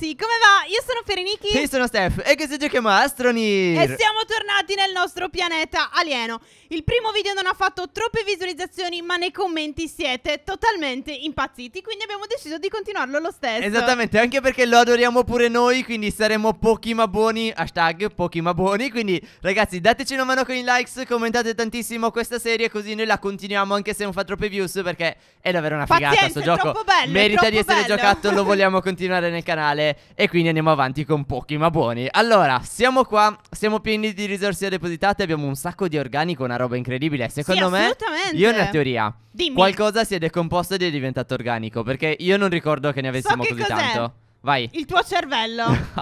ragazzi, come va? Io sono Ferenichi Io sono Steph e questo giochiamo a Astronir E siamo tornati nel nostro pianeta alieno Il primo video non ha fatto troppe visualizzazioni ma nei commenti siete totalmente impazziti Quindi abbiamo deciso di continuarlo lo stesso Esattamente, anche perché lo adoriamo pure noi Quindi saremo pochi ma buoni, hashtag pochi ma buoni Quindi ragazzi dateci una mano con i likes, commentate tantissimo questa serie Così noi la continuiamo anche se non fa troppe views perché è davvero una figata Pazienza, questo gioco bello, Merita di essere bello. giocato, lo vogliamo continuare nel canale e, quindi andiamo avanti con pochi ma buoni Allora, siamo qua, siamo pieni di risorse depositate Abbiamo un sacco di organico, una roba incredibile Secondo sì, me, io ho una teoria Dimmi. Qualcosa si è decomposto ed è diventato organico Perché io non ricordo che ne avessimo so che così cos'è. tanto Vai. Il tuo cervello.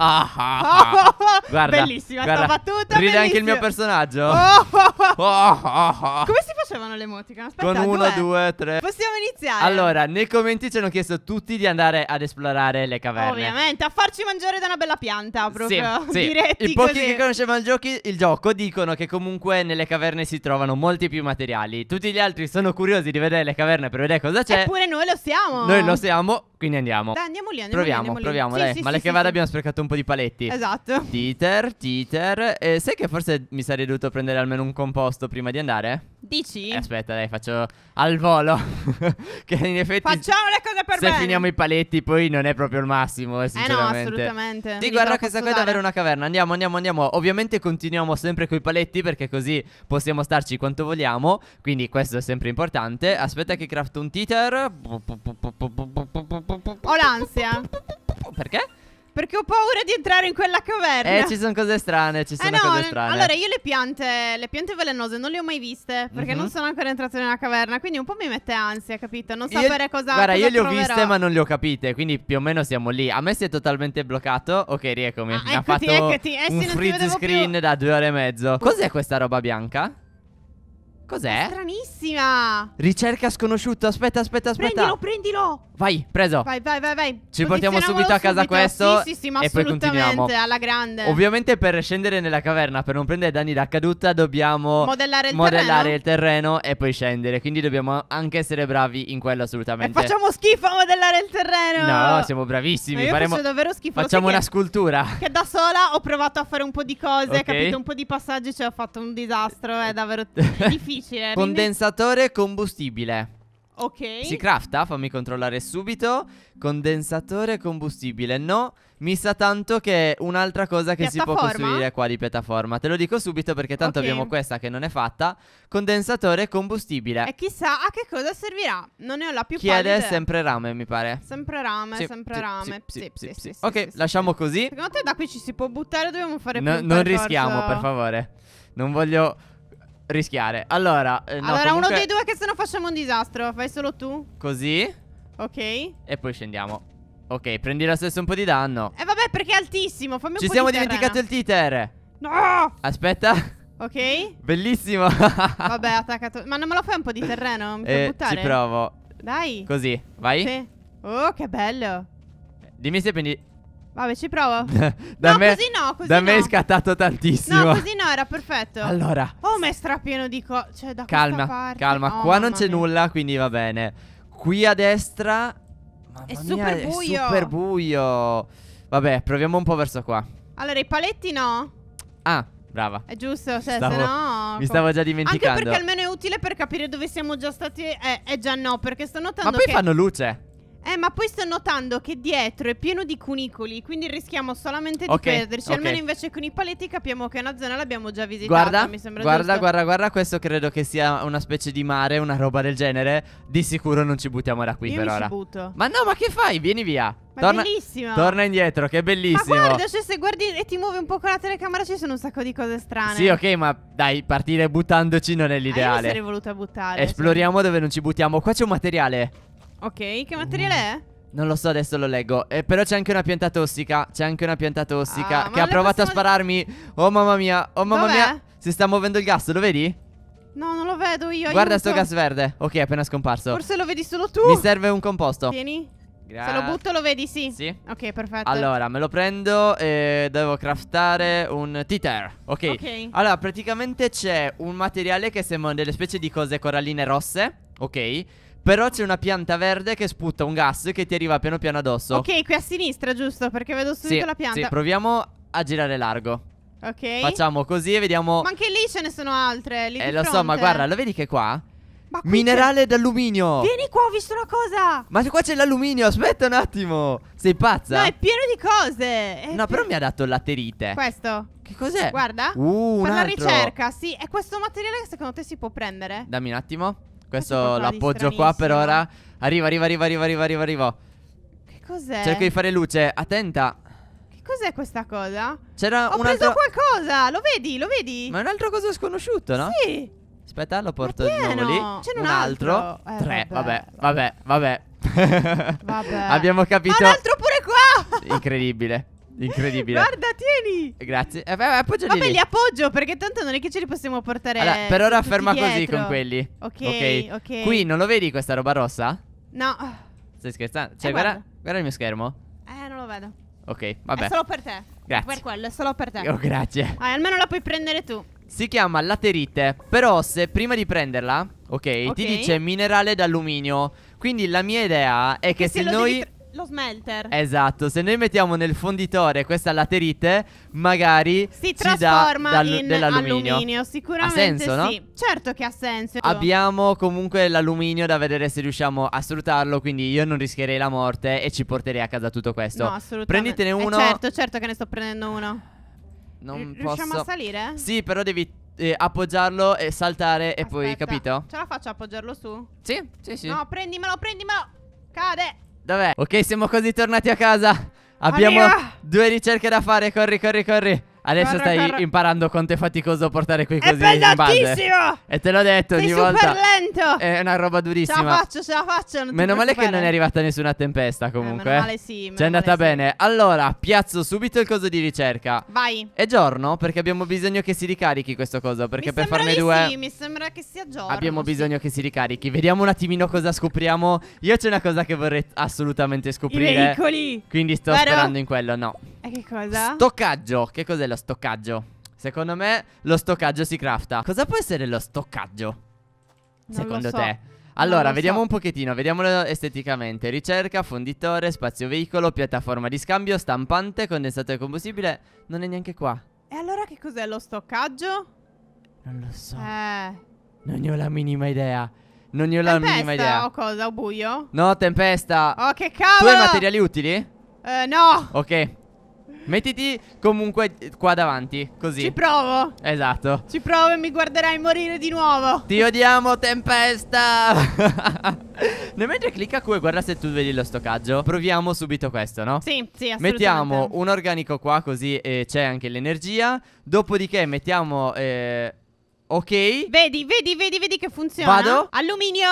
Guarda, bellissima guarda. sta battuta. Ride bellissima. anche il mio personaggio. Oh. Come si facevano le emoticon? Aspetta, Con uno, due, tre. Possiamo iniziare. Allora, nei commenti ci hanno chiesto tutti di andare ad esplorare le caverne. Ovviamente, a farci mangiare da una bella pianta. Proprio sì, sì. I pochi così. che conoscevano il, giochi, il gioco dicono che comunque nelle caverne si trovano molti più materiali. Tutti gli altri sono curiosi di vedere le caverne per vedere cosa c'è. Eppure noi lo siamo. Noi lo siamo. Quindi andiamo. Dai, andiamo lì, andiamo proviamo, lì, andiamo proviamo, lì. dai. Sì, Male sì, che sì, vada abbiamo sprecato un po' di paletti. Esatto. Titer, titer. Eh, sai che forse mi sarei dovuto prendere almeno un composto prima di andare? Dici? Eh, aspetta, dai, faccio al volo. che in effetti Facciamo le cose per se bene. Se finiamo i paletti poi non è proprio il massimo, eh, sinceramente. Eh no, assolutamente. Ti guarda questa qua è davvero una caverna. Andiamo, andiamo, andiamo. Ovviamente continuiamo sempre con i paletti perché così possiamo starci quanto vogliamo, quindi questo è sempre importante. Aspetta che crafto un titer. Ho l'ansia. Perché? Perché ho paura di entrare in quella caverna. Eh, ci sono cose strane, ci eh sono eh no, cose strane. Allora, io le piante, le piante velenose non le ho mai viste perché mm -hmm. non mhm. sono ancora entrata nella caverna, quindi un po' mi mette ansia, capito? Non io, sapere cosa Guarda, cosa io le ho viste ma non le ho capite, quindi più o meno siamo lì. A me si è totalmente bloccato. Ok, rieccomi. Ah, mi eccoti, ha fatto eccoti. Eh, un sì, freeze screen più. da due ore e mezzo. Cos'è questa roba bianca? Cos'è? Stranissima. Ricerca sconosciuta. Aspetta, aspetta, aspetta. Prendilo, prendilo. Vai, preso. Vai, vai, vai, vai. Ci portiamo subito a casa subito. questo. Sì, sì, sì, ma e poi continuiamo. alla grande. Ovviamente per scendere nella caverna, per non prendere danni da caduta, dobbiamo modellare il, modellare terreno. il terreno. e poi scendere. Quindi dobbiamo anche essere bravi in quello assolutamente. E facciamo schifo a modellare il terreno. No, siamo bravissimi. Ma io Faremo... faccio davvero schifo. Facciamo una che... scultura. Che da sola ho provato a fare un po' di cose, okay. capito? Un po' di passaggi, ci cioè ho fatto un disastro. È davvero difficile. difficile. Condensatore combustibile. Ok. Si crafta? Fammi controllare subito. Condensatore combustibile. No, mi sa tanto che un'altra cosa che si può costruire qua di piattaforma. Te lo dico subito perché tanto okay. abbiamo questa che non è fatta. Condensatore combustibile. E chissà a che cosa servirà. Non ne ho la più Chiede pallida. Chiede sempre rame, mi pare. Sempre rame, sì, sempre sì, rame. Sì, sì, sì ok, lasciamo così. Secondo te da qui ci si può buttare? Dobbiamo fare no, più Non percorso... rischiamo, per favore. Non voglio rischiare. Allora, eh, no, allora comunque... uno dei due che se no facciamo un disastro. Fai solo tu. Così. Ok. E poi scendiamo. Ok, prendi lo stesso un po' di danno. Eh vabbè, perché è altissimo. Fammi un Ci po' di Ci siamo dimenticati il titer. No! Aspetta. Ok. Bellissimo. vabbè, attaccato. Ma non me lo fai un po' di terreno? Mi eh, fai buttare? Ci provo. Dai. Così, vai. Sì. Oh, che bello. Dimmi se prendi Vabbè, ci provo. da no, me, così no, così Da no. me è scattato tantissimo. No, così no, era perfetto. Allora. Oh, ma è strapieno di co... Cioè, da calma, parte... Calma, oh, qua non c'è nulla, quindi va bene. Qui a destra... Mamma è mia, super buio. È super buio. Vabbè, proviamo un po' verso qua. Allora, i paletti no. Ah, brava. È giusto, cioè, stavo, se no... Mi stavo già dimenticando. Anche perché almeno è utile per capire dove siamo già stati... Eh, è eh, già no, perché sto notando Ma poi fanno luce. Eh, ma poi sto notando che dietro è pieno di cunicoli, quindi rischiamo solamente di okay, perderci. Okay. Almeno invece con i paletti capiamo che una zona l'abbiamo già visitata. Guarda, mi sembra guarda, giusto. guarda, guarda, questo credo che sia una specie di mare, una roba del genere. Di sicuro non ci buttiamo da qui Io per ora. Io Ci butto. Ma no, ma che fai? Vieni via. Ma torna, bellissimo. Torna indietro, che bellissimo. Ma guarda, cioè, se guardi e ti muovi un po' con la telecamera ci sono un sacco di cose strane. Sì, ok, ma dai, partire buttandoci non è l'ideale. Ah, io sarei voluta buttare. Esploriamo cioè. dove non ci buttiamo. Qua c'è un materiale. Ok, che materiale è? Non lo so, adesso lo leggo. Eh, però c'è anche una pianta tossica. C'è anche una pianta tossica ah, che ha provato possiamo... a spararmi. Oh mamma mia, oh mamma Dov'è? mia. Si sta muovendo il gas, lo vedi? No, non lo vedo io. Guarda aiuto. sto gas verde. Ok, è appena scomparso. Forse lo vedi solo tu. Mi serve un composto. Tieni. Grazie. Se lo butto lo vedi, sì. Sì. Ok, perfetto. Allora, me lo prendo e devo craftare un T-Tear. Okay. ok. Allora, praticamente c'è un materiale che sembrano delle specie di cose coralline rosse. Ok. Però c'è una pianta verde che sputa un gas che ti arriva piano piano addosso. Ok, qui a sinistra, giusto? Perché vedo subito sì, la pianta. Sì, proviamo a girare largo. Ok. Facciamo così e vediamo. Ma anche lì ce ne sono altre. Lì eh, lo so, ma guarda, lo vedi che qua? Minerale d'alluminio. Vieni qua, ho visto una cosa. Ma qua c'è l'alluminio, aspetta un attimo. Sei pazza? No, è pieno di cose. È no, però mi ha dato laterite. Questo. Che cos'è? Guarda. Uh, per la ricerca, sì. È questo materiale che secondo te si può prendere? Dammi un attimo. Questo l'appoggio qua per ora. Arriva, arriva, arriva, arriva, arriva, arriva, arriva. Che cos'è? Cerco di fare luce. Attenta. Che cos'è questa cosa? C'era un altro... Ho preso qualcosa, lo vedi, lo vedi? Ma è un altro cosa sconosciuto, no? Sì. Aspetta, lo porto di nuovo lì. C'è un, un altro. altro. Eh, Tre, vabbè, vabbè, vabbè. vabbè. Abbiamo capito. Ma un altro pure qua. Incredibile. Incredibile. Guarda, tieni. Grazie. Eh, beh, appoggiali Vabbè, lì. li appoggio perché tanto non è che ce li possiamo portare. Allora, per ora ferma dietro. così con quelli. Okay, ok, ok. Qui non lo vedi questa roba rossa? No. Stai scherzando? Eh, cioè, eh, guarda. Guarda, guarda il mio schermo. Eh, non lo vedo. Ok, vabbè. È solo per te. Grazie. Per quello, è solo per te. Oh, grazie. Ah, almeno la puoi prendere tu. Si chiama laterite, però se prima di prenderla, ok, ti dice minerale d'alluminio. Quindi la mia idea è che, che se, se noi lo smelter. Esatto, se noi mettiamo nel fonditore questa laterite, magari si trasforma dà in dell'alluminio. alluminio. Sicuramente ha senso, sì. No? Certo che ha senso. Abbiamo comunque l'alluminio da vedere se riusciamo a sfruttarlo, quindi io non rischierei la morte e ci porterei a casa tutto questo. No, assolutamente. Prenditene eh, uno. Eh certo, certo che ne sto prendendo uno. Non R posso. Riusciamo a salire? Sì, però devi eh, appoggiarlo e saltare Aspetta, e poi, capito? Ce la faccio appoggiarlo su? Sì, sì, sì. No, prendimelo, prendimelo. Cade. Dov'è? Ok, siamo così tornati a casa. Abbiamo Arriva! due ricerche da fare. Corri, corri, corri. Adesso stai corre. imparando quanto è faticoso a portare qui così è in E te l'ho detto Sei ogni volta. super lento. È una roba durissima. Ce la faccio, ce la faccio. meno male che non è arrivata nessuna tempesta comunque. Eh, meno male eh. sì. Meno C'è andata sì. bene. Allora, piazzo subito il coso di ricerca. Vai. È giorno perché abbiamo bisogno che si ricarichi questo coso. Perché mi per farne due... Sì, mi sembra che sia giorno. Abbiamo bisogno sì. che si ricarichi. Vediamo un attimino cosa scopriamo. Io c'è una cosa che vorrei assolutamente scoprire. I veicoli. Quindi sto Vero? sperando in quello. No. E che cosa? Stoccaggio. Che cos'è lo stoccaggio. Secondo me lo stoccaggio si crafta. Cosa può essere lo stoccaggio? Non secondo so. te? Allora, vediamo so. un pochettino, vediamolo esteticamente. Ricerca, fonditore, spazio veicolo, piattaforma di scambio, stampante, condensatore combustibile. Non è neanche qua. E allora che cos'è lo stoccaggio? Non lo so. Eh. Non ne ho la minima idea. Non ne ho tempesta, la minima idea. o cosa? O buio? No, tempesta. Oh, che cavolo! Tu hai materiali utili? Eh, no. Ok, Mettiti comunque qua davanti, così. Ci provo. Esatto. Ci provo e mi guarderai morire di nuovo. Ti odiamo, tempesta. Nemmeno clicca qui e guarda se tu vedi lo stoccaggio. Proviamo subito questo, no? Sì, sì, assolutamente. Mettiamo un organico qua, così eh, c'è anche l'energia. Dopodiché mettiamo... Eh, ok. Vedi, vedi, vedi, vedi che funziona. Vado. Alluminio,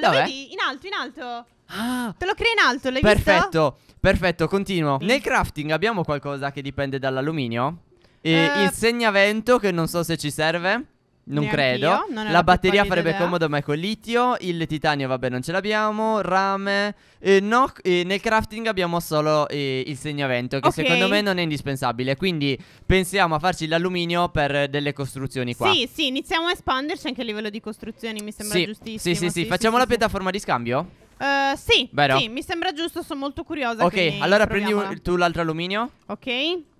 lo Dov'è? vedi? In alto, in alto. Ah. Te lo crea in alto, l'hai Perfetto. visto? Perfetto. Perfetto, continuo. Mm. Nel crafting abbiamo qualcosa che dipende dall'alluminio? eh, il segnavento, che non so se ci serve. Non credo. Non la batteria farebbe idea. comodo, ma è col litio. Il titanio, vabbè, non ce l'abbiamo. Rame. Eh, no, eh, nel crafting abbiamo solo eh, il segnavento, che okay. secondo me non è indispensabile. Quindi pensiamo a farci l'alluminio per delle costruzioni qua. Sì, sì, iniziamo a espanderci anche a livello di costruzioni, mi sembra sì. giustissimo. Sì, sì, sì. sì Facciamo sì, la piattaforma di scambio? Uh, sì, Vero. sì, mi sembra giusto, sono molto curiosa. Ok, allora prendi un, tu l'altro alluminio. Ok.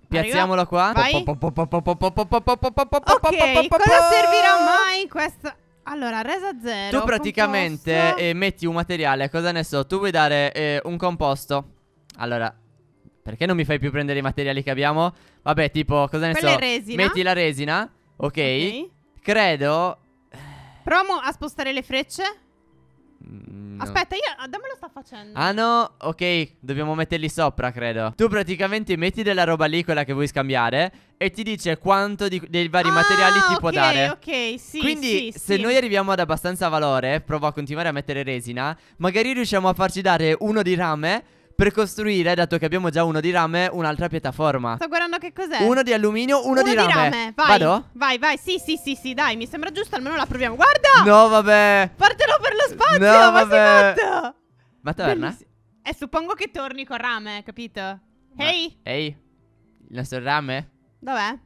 Piazziamolo qua. Vai. Ok, cosa servirà mai questa... Allora, resa zero. Tu praticamente eh, metti un materiale, cosa ne so, tu vuoi dare eh, un composto. Allora, perché non mi fai più prendere i materiali che abbiamo? Vabbè, tipo, cosa ne Quella so. Resina. Metti la resina, ok. okay. Credo... Provo a spostare le frecce. Mm, no. Aspetta, io ah, dammelo sta facendo. Ah no, ok, dobbiamo metterli sopra, credo. Tu praticamente metti della roba lì, quella che vuoi scambiare, e ti dice quanto di, dei vari ah, materiali ti okay, può dare. Ok, sì. Quindi, sì, se sì. noi arriviamo ad abbastanza valore, provo a continuare a mettere resina, magari riusciamo a farci dare uno di rame per costruire, dato che abbiamo già uno di rame, un'altra piattaforma. Sto guardando che cos'è. Uno di alluminio, uno, uno di, di rame. Vai. Vado? Vai, vai. Sì, sì, sì, sì, dai, mi sembra giusto, almeno la proviamo. Guarda! No, vabbè. Partelo per lo spazio, no, ma vabbè. ma Ma torna? E eh, suppongo che torni con rame, capito? Ehi! Hey. Ehi! Il nostro rame? Dov'è?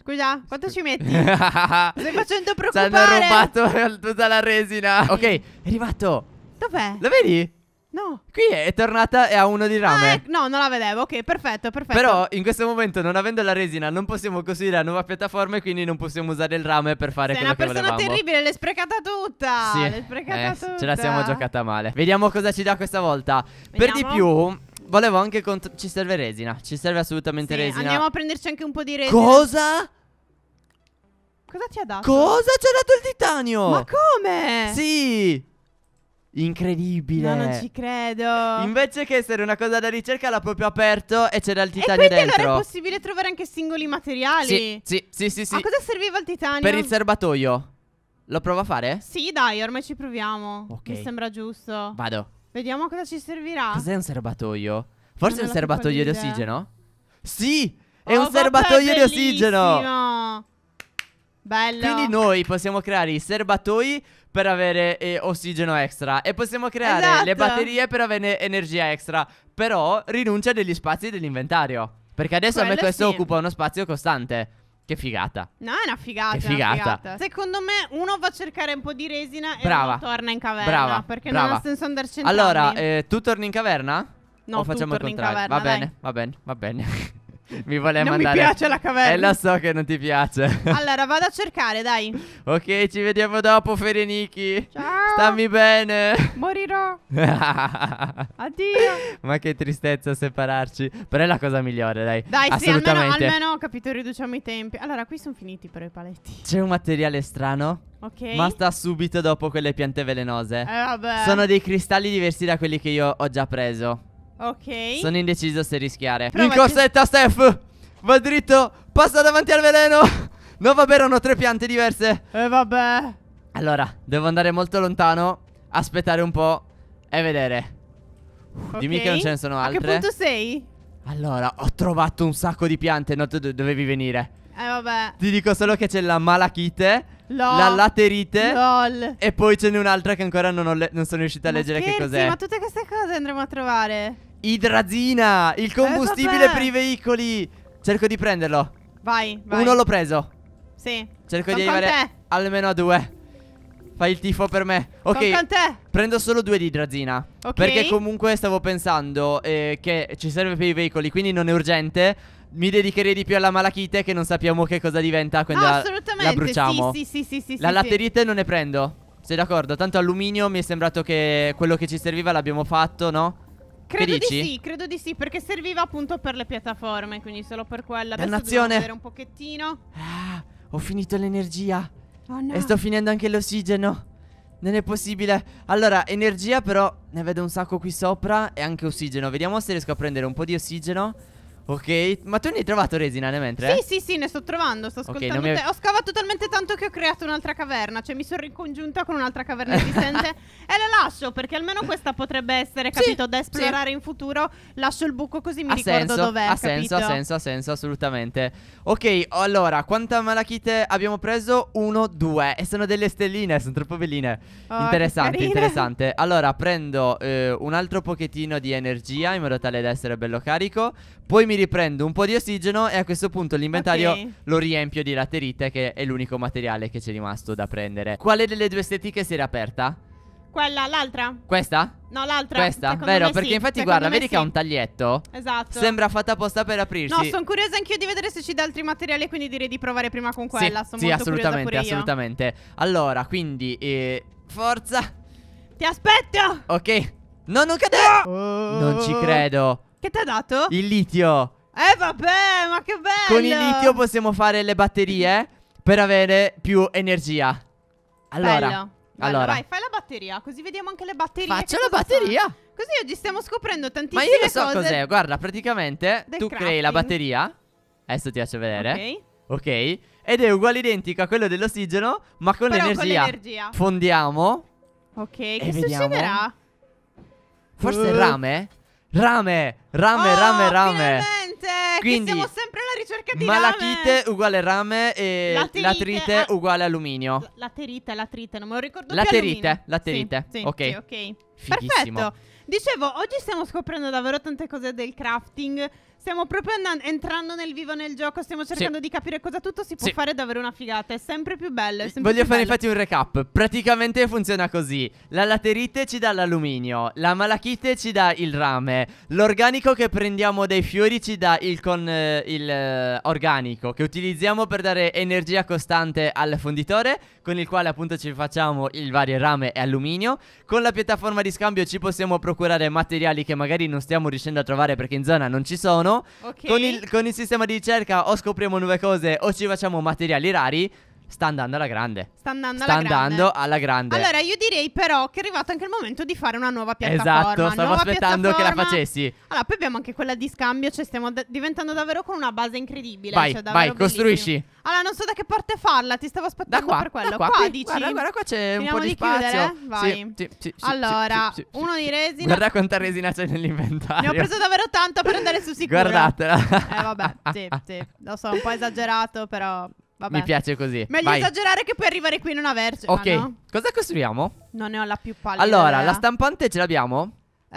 Scusa, quanto ci metti? Stai facendo preoccupare! Ci hanno rubato tutta la resina! Ok, è arrivato! Dov'è? Lo vedi? No. Qui è tornata e ha uno di rame. Ah, ec- ecco. no, non la vedevo. Ok, perfetto, perfetto. Però in questo momento, non avendo la resina, non possiamo costruire la nuova piattaforma e quindi non possiamo usare il rame per fare Sei quello che volevamo. È una persona terribile, l'hai sprecata tutta. Sì. L'hai sprecata eh, tutta. Ce la siamo giocata male. Vediamo cosa ci dà questa volta. Vediamo. Per di più... Volevo anche cont- Ci serve resina Ci serve assolutamente sì, resina Andiamo a prenderci anche un po' di resina Cosa? Cosa ti ha dato? Cosa ci ha dato il titanio? Ma come? Sì Incredibile. No, non ci credo. Invece che essere una cosa da ricerca, l'ha proprio aperto e c'era il titanio e quindi dentro. allora è possibile trovare anche singoli materiali. Sì, sì, sì, sì. sì. A cosa serviva il titanio? Per il serbatoio. Lo provo a fare? Sì, dai, ormai ci proviamo. Ok. Mi sembra giusto. Vado. Vediamo cosa ci servirà. Cos'è un serbatoio? Forse è un serbatoio di ossigeno? Sì! È oh, un serbatoio bellissimo. di ossigeno! Bello. Quindi noi possiamo creare i serbatoi per avere eh, ossigeno extra e possiamo creare esatto. le batterie per avere energia extra, però rinuncia degli spazi dell'inventario, perché adesso Quello a me questo sì. occupa uno spazio costante. Che figata. No, è una figata. Che figata. figata. Secondo me uno va a cercare un po' di resina Brava. e torna in caverna. Brava. Perché Brava. non ha senso andarci in Allora, eh, tu torni in caverna? No, o facciamo il contrario. Caverna, va, bene, va bene, va bene, va bene. Mi voleva non mandare. Mi piace la caverna. E eh, lo so che non ti piace. allora, vado a cercare, dai. ok, ci vediamo dopo, Fereniki. Ciao. Stammi bene. Morirò. Addio. Ma che tristezza separarci. Però è la cosa migliore, dai. Dai, Assolutamente. sì, almeno, almeno ho capito, riduciamo i tempi. Allora, qui sono finiti però i paletti. C'è un materiale strano. Ok. Ma sta subito dopo quelle piante velenose. Eh, vabbè. Sono dei cristalli diversi da quelli che io ho già preso. Ok Sono indeciso se rischiare Prova In corsetta Steph Va dritto Passa davanti al veleno No vabbè erano tre piante diverse E eh, vabbè Allora Devo andare molto lontano Aspettare un po' E vedere okay. Dimmi che non ce ne sono altre A che punto sei? Allora ho trovato un sacco di piante No tu dovevi venire Eh vabbè Ti dico solo che c'è la malachite Lol. La laterite Lol. E poi ce n'è un'altra che ancora non, non sono riuscita a ma leggere scherzi, che cos'è Ma tutte queste cose andremo a trovare Idrazina, il combustibile eh, per i veicoli. Cerco di prenderlo. Vai, vai. Uno l'ho preso. Sì. Cerco Sono di arrivare almeno a due. Fai il tifo per me. Ok. Con te. Prendo solo due di idrazina. Ok. Perché comunque stavo pensando eh, che ci serve per i veicoli, quindi non è urgente. Mi dedicherei di più alla malachite che non sappiamo che cosa diventa quando assolutamente. la bruciamo. Sì, sì, sì, sì, sì La sì, laterite sì. non ne prendo. Sei d'accordo? Tanto alluminio mi è sembrato che quello che ci serviva l'abbiamo fatto, no? Credo di sì, credo di sì, perché serviva appunto per le piattaforme, quindi solo per quella. Adesso Dannazione. dobbiamo un pochettino. Ah, ho finito l'energia. Oh no. E sto finendo anche l'ossigeno. Non è possibile. Allora, energia però ne vedo un sacco qui sopra e anche ossigeno. Vediamo se riesco a prendere un po' di ossigeno. Ok, ma tu ne hai trovato resina nel mentre? Sì, sì, sì, ne sto trovando, sto ascoltando okay, mi... Ho scavato talmente tanto che ho creato un'altra caverna, cioè mi sono ricongiunta con un'altra caverna esistente e la lascio perché almeno questa potrebbe essere, capito, sì, da esplorare sì. in futuro. Lascio il buco così mi ha ricordo senso, dov'è, Ha senso, ha senso, ha senso, assolutamente. Ok, allora, quanta malachite abbiamo preso? Uno, due e sono delle stelline, sono troppo belline. Oh, interessante, interessante. Allora, prendo eh, un altro pochettino di energia in modo tale da essere bello carico. Poi mi riprendo un po' di ossigeno e a questo punto l'inventario okay. lo riempio di laterite che è l'unico materiale che c'è rimasto da prendere. Quale delle due estetiche si era aperta? Quella, l'altra. Questa? No, l'altra. Questa? Secondo Vero, perché sì. infatti Secondo guarda, vedi sì. che ha un taglietto? Esatto. Sembra fatta apposta per aprirsi. No, sono curiosa anch'io di vedere se ci dà altri materiali, quindi direi di provare prima con quella. Sì, sì assolutamente, assolutamente. Allora, quindi, eh, forza. Ti aspetto. Ok. No, non cadere. Oh. Non ci credo. Che ti ha dato? Il litio. Eh vabbè, ma che bello! Con il litio possiamo fare le batterie per avere più energia. Allora, bello. Bello, vai, fai la batteria, così vediamo anche le batterie. Faccio la batteria. Sono. Così oggi stiamo scoprendo tantissime cose. Ma io lo so cos'è. Guarda, praticamente tu crafting. crei la batteria. Adesso ti faccio vedere. Ok. Ok. Ed è uguale identica a quello dell'ossigeno, ma con l'energia. Fondiamo. Ok, che vediamo. succederà? Forse uh. il rame? Rame, rame, oh, rame, rame. Finalmente! Quindi siamo sempre alla ricerca di malachite rame. uguale rame e laterite, latrite, ah. uguale alluminio. Laterite, latrite, non me lo ricordo laterite, più. Laterite, laterite. Sì, sì, ok. Sì, okay. Fighissimo. Perfetto. Dicevo, oggi stiamo scoprendo davvero tante cose del crafting. Stiamo proprio andando, entrando nel vivo nel gioco, stiamo cercando sì. di capire cosa tutto si può sì. fare davvero una figata. È sempre più bello. Sempre Voglio più fare bello. infatti un recap. Praticamente funziona così: la laterite ci dà l'alluminio, la malachite ci dà il rame, l'organico che prendiamo dai fiori ci dà il, con, eh, il eh, organico che utilizziamo per dare energia costante al fonditore, con il quale appunto ci facciamo il vario rame e alluminio. Con la piattaforma di scambio ci possiamo procurare materiali che magari non stiamo riuscendo a trovare perché in zona non ci sono. Ok. Con il, con il sistema di ricerca o scopriamo nuove cose o ci facciamo materiali rari. Sta andando alla grande. Sta andando, sta alla, andando grande. alla grande. Allora, io direi però che è arrivato anche il momento di fare una nuova piattaforma. Esatto, stavo nuova aspettando che la facessi. Allora, poi abbiamo anche quella di scambio, cioè stiamo d- diventando davvero con una base incredibile. Vai, cioè, vai, bellissimo. costruisci. Allora, non so da che parte farla, ti stavo aspettando da qua, per quello. Da qua, qua qui, dici. Guarda, guarda, qua c'è Finiamo un po' di, di spazio. Vai. Sì, sì, sì, allora, uno di resina. Guarda quanta resina c'è nell'inventario. Ne ho preso davvero tanto per andare su sicuro. Guardatela. Eh, vabbè, sì, sì. Lo so, un po' esagerato, però Vabbè. Mi piace così. Meglio Vai. esagerare che poi arrivare qui non averci. Ok, no. cosa costruiamo? Non ne ho la più palla. Allora, idea. la stampante ce l'abbiamo? Uh,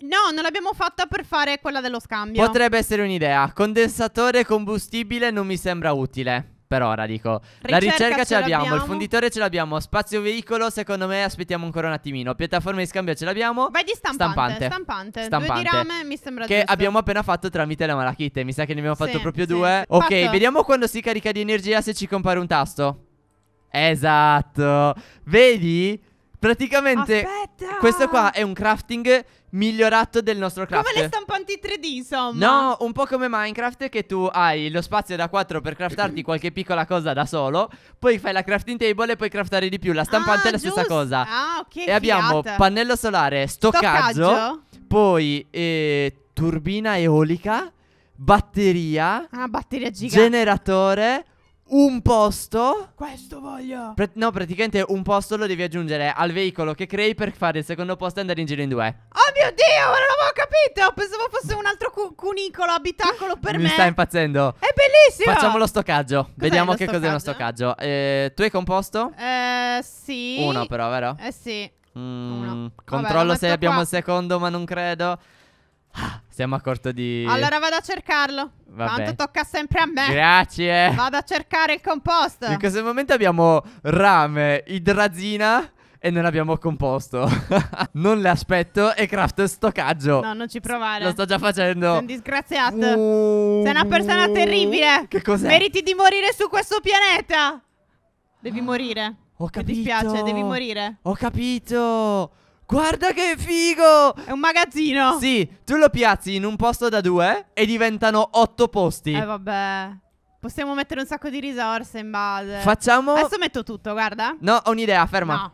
no, non l'abbiamo fatta per fare quella dello scambio. Potrebbe essere un'idea. Condensatore combustibile non mi sembra utile per ora dico. Ricerca la ricerca ce l'abbiamo, il fonditore ce l'abbiamo, spazio veicolo, secondo me aspettiamo ancora un attimino. Piattaforma di scambio ce l'abbiamo. Vai di stampante, stampante. Stampante, stampante. Due di rame mi sembra Che giusto. abbiamo appena fatto tramite la malachite, mi sa che ne abbiamo fatto sì, proprio sì. due. Ok, fatto. vediamo quando si carica di energia se ci compare un tasto. Esatto. Vedi? Praticamente Aspetta. questo qua è un crafting migliorato del nostro craft. Come le stampanti 3D, insomma. No, un po' come Minecraft che tu hai lo spazio da 4 per craftarti qualche piccola cosa da solo, poi fai la crafting table e puoi craftare di più. La stampante ah, è la ah, giusto. stessa cosa. Ah, ok. E abbiamo pannello solare, stoccaggio, stoccaggio. poi eh, turbina eolica, batteria, ah, batteria generatore un posto. Questo voglio. Pra no, praticamente un posto lo devi aggiungere al veicolo che crei per fare il secondo posto e andare in giro in due. Oh mio Dio, non avevo capito. Pensavo fosse un altro cu cunicolo, abitacolo per Mi me. Mi sta impazzendo. È bellissimo. Facciamo lo stoccaggio. Cos Vediamo che cos'è lo stoccaggio. Eh, tu hai composto? Eh, sì. Uno però, vero? Eh, sì. Mm, controllo Vabbè, se abbiamo qua. il secondo, ma non credo siamo a corto di. Allora vado a cercarlo. Vabbè. Tanto tocca sempre a me. Grazie. Vado a cercare il composto. In questo momento abbiamo rame, idrazina e non abbiamo composto. non le aspetto e craft stoccaggio. No, non ci provare. Lo sto già facendo. Sei un disgraziato. Uh, Sei una persona terribile. Che cos'è? Meriti di morire su questo pianeta. Devi ah. morire. Ho capito. Mi dispiace, devi morire. Ho capito. Guarda che figo! È un magazzino! Sì, tu lo piazzi in un posto da due e diventano otto posti. Eh vabbè. Possiamo mettere un sacco di risorse in base. Facciamo. Adesso metto tutto, guarda. No, ho un'idea, ferma. No.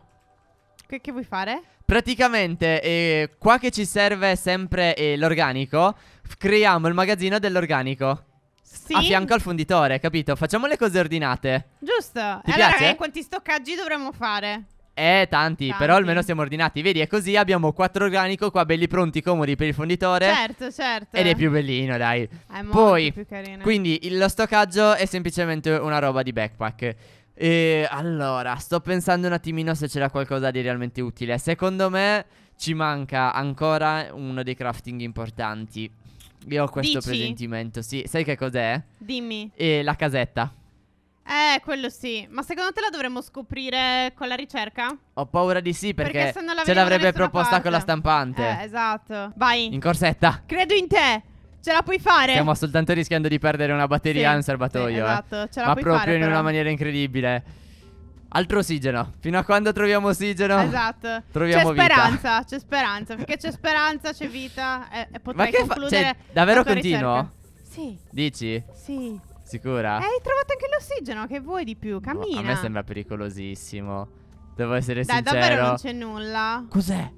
Che, che vuoi fare? Praticamente, eh, qua che ci serve sempre eh, l'organico, creiamo il magazzino dell'organico. Sì. A fianco al funditore, capito? Facciamo le cose ordinate. Giusto. Ti e allora, piace? Eh, quanti stoccaggi dovremmo fare? Eh, tanti, tanti, però almeno siamo ordinati. Vedi, è così abbiamo quattro organico qua belli pronti, comodi per il fonditore. Certo, certo. Ed è più bellino, dai. È molto Poi, più carino. Quindi il, lo stoccaggio è semplicemente una roba di backpack. E allora, sto pensando un attimino se c'era qualcosa di realmente utile. Secondo me ci manca ancora uno dei crafting importanti. Io ho questo Dici? presentimento, sì. Sai che cos'è? Dimmi. E la casetta. Eh, quello sì. Ma secondo te la dovremmo scoprire con la ricerca? Ho paura di sì, perché, perché se non ce l'avrebbe proposta parte. con la stampante. Eh, esatto. Vai. In corsetta. Credo in te. Ce la puoi fare? Stiamo soltanto rischiando di perdere una batteria sì, in serbatoio. Sì, eh. esatto, ce la Ma puoi fare. Ma proprio in però. una maniera incredibile. Altro ossigeno. Fino a quando troviamo ossigeno? Esatto. Troviamo c'è speranza, c'è speranza. Perché c'è speranza, c'è vita. Eh, e, e potrei Ma che cioè, concludere. Cioè, davvero continuo? Ricerca. Sì. Dici? Sì. Sicura? Eh, hai trovato anche l'ossigeno, che vuoi di più? Cammina. No, a me sembra pericolosissimo. Devo essere Dai, sincero. Dai, davvero non c'è nulla. Cos'è?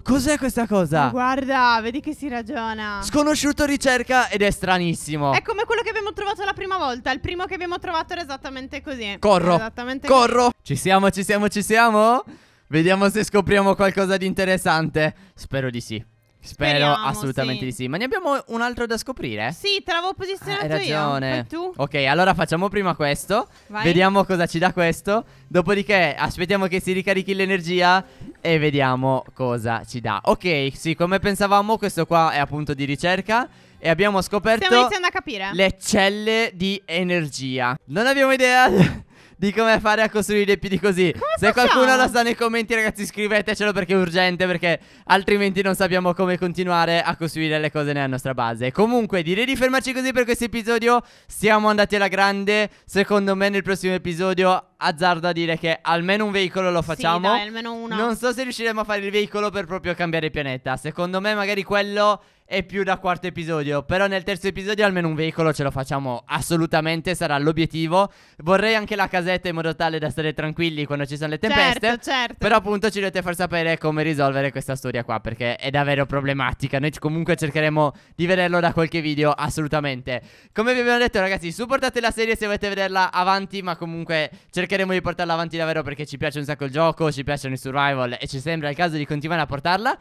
Cos'è questa cosa? Ma guarda, vedi che si ragiona. Sconosciuto ricerca ed è stranissimo. È come quello che abbiamo trovato la prima volta. Il primo che abbiamo trovato era esattamente così. Corro. Esattamente corro. Così. Ci siamo, ci siamo, ci siamo? Vediamo se scopriamo qualcosa di interessante. Spero di sì. Spero Speriamo, assolutamente sì. di sì. Ma ne abbiamo un altro da scoprire? Sì, te l'avevo posizionato ah, hai ragione. io. Tu? Ok, allora facciamo prima questo. Vai. Vediamo cosa ci dà questo. Dopodiché aspettiamo che si ricarichi l'energia e vediamo cosa ci dà. Ok, sì, come pensavamo, questo qua è appunto di ricerca. E abbiamo scoperto Stiamo iniziando a capire. le celle di energia. Non abbiamo idea di come fare a costruire più di così. Come Se qualcuno lo sa nei commenti, ragazzi, scrivetecelo perché è urgente, perché altrimenti non sappiamo come continuare a costruire le cose nella nostra base. Comunque, direi di fermarci così per questo episodio. Siamo andati alla grande. Secondo me nel prossimo episodio azzardo a dire che almeno un veicolo lo facciamo. Sì, dai, almeno uno. Non so se riusciremo a fare il veicolo per proprio cambiare pianeta. Secondo me magari quello e più da quarto episodio. Però nel terzo episodio almeno un veicolo ce lo facciamo assolutamente, sarà l'obiettivo. Vorrei anche la casetta in modo tale da stare tranquilli quando ci sono le tempeste. Certo, certo. Però appunto ci dovete far sapere come risolvere questa storia qua perché è davvero problematica. Noi comunque cercheremo di vederlo da qualche video assolutamente. Come vi abbiamo detto ragazzi, supportate la serie se volete vederla avanti, ma comunque cercheremo di portarla avanti davvero perché ci piace un sacco il gioco, ci piacciono i survival e ci sembra il caso di continuare a portarla.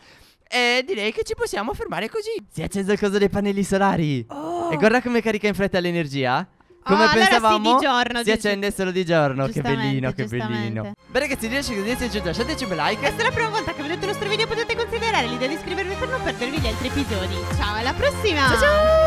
E direi che ci possiamo fermare così. Si è acceso il coso dei pannelli solari. Oh. E guarda come carica in fretta l'energia. Come ah, pensavamo, allora sì, giorno, si accende solo di giorno. Che bellino, che bellino. Beh, ragazzi, direci che se è giunto, lasciateci un bel like. Questa è la prima volta che vedete il nostro video, potete considerare l'idea di iscrivervi per non perdervi gli altri episodi. Ciao, alla prossima! Ciao ciao!